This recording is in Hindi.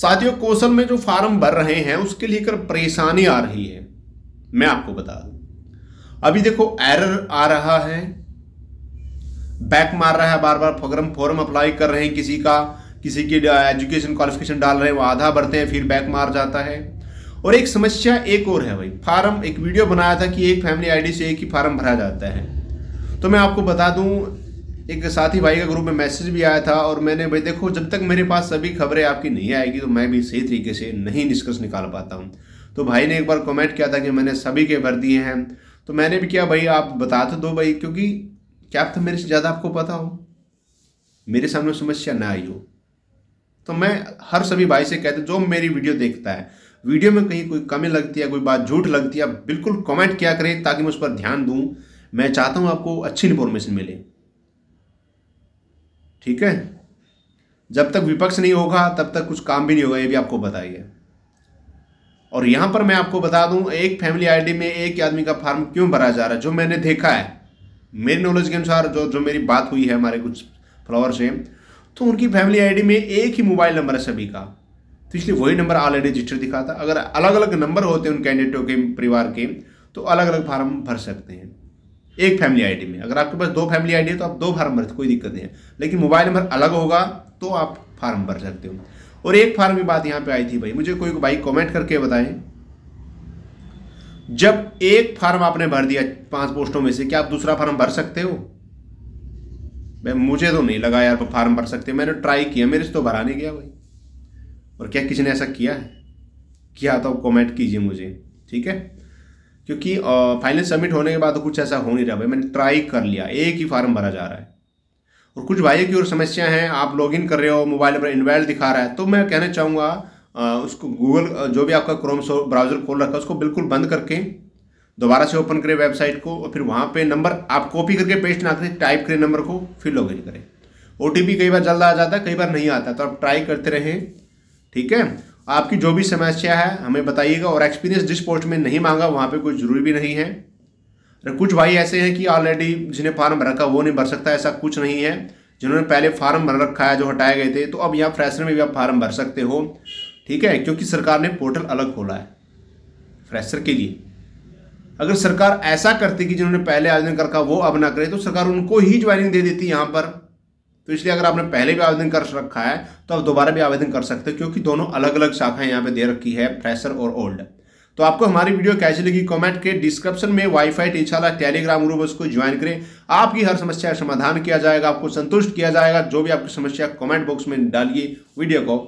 साथियों कौशल में जो फार्म भर रहे हैं उसके लेकर परेशानी आ रही है मैं आपको बता दूं अभी देखो एरर आ रहा है बैक मार रहा है बार बार फॉर्म फॉर्म अप्लाई कर रहे हैं किसी का किसी की एजुकेशन uh, क्वालिफिकेशन डाल रहे हैं वो आधा भरते हैं फिर बैक मार जाता है और एक समस्या एक और है भाई फार्म एक वीडियो बनाया था कि एक फैमिली आईडी से एक ही फार्म भरा जाता है तो मैं आपको बता दूं एक साथी भाई का ग्रुप में मैसेज भी आया था और मैंने भाई देखो जब तक मेरे पास सभी खबरें आपकी नहीं आएगी तो मैं भी सही तरीके से नहीं निष्कर्ष निकाल पाता हूँ तो भाई ने एक बार कमेंट किया था कि मैंने सभी के भर दिए हैं तो मैंने भी किया भाई आप बता तो दो भाई क्योंकि क्या था मेरे से ज़्यादा आपको पता हो मेरे सामने समस्या ना आई हो तो मैं हर सभी भाई से कहते जो मेरी वीडियो देखता है वीडियो में कहीं कोई कमी लगती है कोई बात झूठ लगती है बिल्कुल कमेंट किया करें ताकि मैं उस पर ध्यान दूँ मैं चाहता हूँ आपको अच्छी इन्फॉर्मेशन मिले ठीक है जब तक विपक्ष नहीं होगा तब तक कुछ काम भी नहीं होगा ये भी आपको बताइए और यहां पर मैं आपको बता दूं एक फैमिली आईडी में एक आदमी का फार्म क्यों भरा जा रहा है जो मैंने देखा है मेरी नॉलेज के अनुसार जो जो मेरी बात हुई है हमारे कुछ फ्लावर से तो उनकी फैमिली आईडी में एक ही मोबाइल नंबर है सभी का तो इसलिए वही नंबर ऑलरेडी रजिस्टर दिखाता अगर अलग अलग नंबर होते हैं उन कैंडिडेटों के परिवार के तो अलग अलग फार्म भर सकते हैं एक फैमिली आईडी में अगर आपके पास दो फैमिली आईडी है तो आप दो फार्म भर कोई दिक्कत नहीं है लेकिन मोबाइल नंबर अलग होगा तो आप फार्म भर सकते हो और एक फार्म की बात यहाँ पे आई थी भाई मुझे कोई भाई कमेंट करके बताएं जब एक फार्म आपने भर दिया पांच पोस्टों में से क्या आप दूसरा फार्म भर सकते हो भाई मुझे तो नहीं लगा यार फार्म भर सकते मैंने ट्राई किया मेरे से तो भरा नहीं गया भाई और क्या किसी ने ऐसा किया है किया तो कमेंट कीजिए मुझे ठीक है क्योंकि फाइनल सबमिट होने के बाद तो कुछ ऐसा हो नहीं रहा भाई मैंने ट्राई कर लिया एक ही फार्म भरा जा रहा है और कुछ भाइयों की और समस्या हैं आप लॉग इन कर रहे हो मोबाइल नंबर इनवैल दिखा रहा है तो मैं कहना चाहूँगा उसको गूगल जो भी आपका क्रोम ब्राउज़र खोल रखा है उसको बिल्कुल बंद करके दोबारा से ओपन करें वेबसाइट को और फिर वहाँ पे नंबर आप कॉपी करके पेस्ट ना करें टाइप करें नंबर को फिर लॉग इन करें ओ कई बार जल्द आ जाता है कई बार नहीं आता तो आप ट्राई करते रहें ठीक है आपकी जो भी समस्या है हमें बताइएगा और एक्सपीरियंस जिस पोस्ट में नहीं मांगा वहाँ पे कोई ज़रूरी भी नहीं है और कुछ भाई ऐसे हैं कि ऑलरेडी जिन्हें फार्म भर रखा वो नहीं भर सकता ऐसा कुछ नहीं है जिन्होंने पहले फार्म भर रखा है जो हटाए गए थे तो अब यहाँ फ्रेशर में भी आप फार्म भर सकते हो ठीक है क्योंकि सरकार ने पोर्टल अलग खोला है फ्रेशर के लिए अगर सरकार ऐसा करती कि जिन्होंने पहले आवेदन कर रखा वो अब ना करे तो सरकार उनको ही ज्वाइनिंग दे देती यहाँ पर तो इसलिए अगर आपने पहले भी आवेदन कर रखा है तो आप दोबारा भी आवेदन कर सकते हैं क्योंकि दोनों अलग अलग शाखाएं यहाँ पे दे रखी है फ्रेशर और ओल्ड तो आपको हमारी वीडियो कैसी लगी कमेंट के डिस्क्रिप्शन में वाईफाई टीचाला टेलीग्राम ग्रुप उसको ज्वाइन करें आपकी हर समस्या का समाधान किया जाएगा आपको संतुष्ट किया जाएगा जो भी आपकी समस्या कमेंट बॉक्स में डालिए वीडियो को